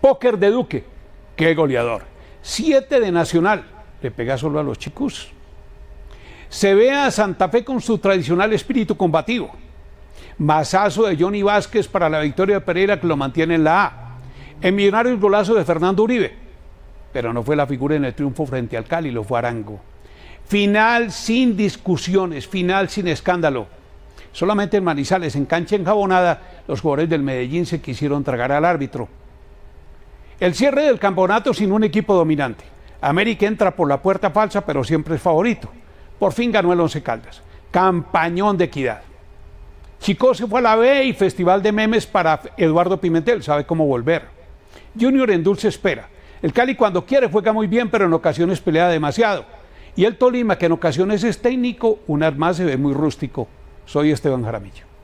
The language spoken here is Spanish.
Póker de Duque, qué goleador. Siete de Nacional, le pega solo a los chicos. Se ve a Santa Fe con su tradicional espíritu combativo. Mazazo de Johnny Vázquez para la victoria de Pereira que lo mantiene en la A. En el golazo de Fernando Uribe, pero no fue la figura en el triunfo frente al Cali, lo fue Arango. Final sin discusiones, final sin escándalo. Solamente en Manizales, en cancha enjabonada, los jugadores del Medellín se quisieron tragar al árbitro. El cierre del campeonato sin un equipo dominante. América entra por la puerta falsa, pero siempre es favorito. Por fin ganó el Once Caldas. Campañón de equidad. Chico se fue a la B y festival de memes para Eduardo Pimentel, sabe cómo volver. Junior en dulce espera. El Cali cuando quiere juega muy bien, pero en ocasiones pelea demasiado. Y el Tolima, que en ocasiones es técnico, un más se ve muy rústico. Soy Esteban Jaramillo.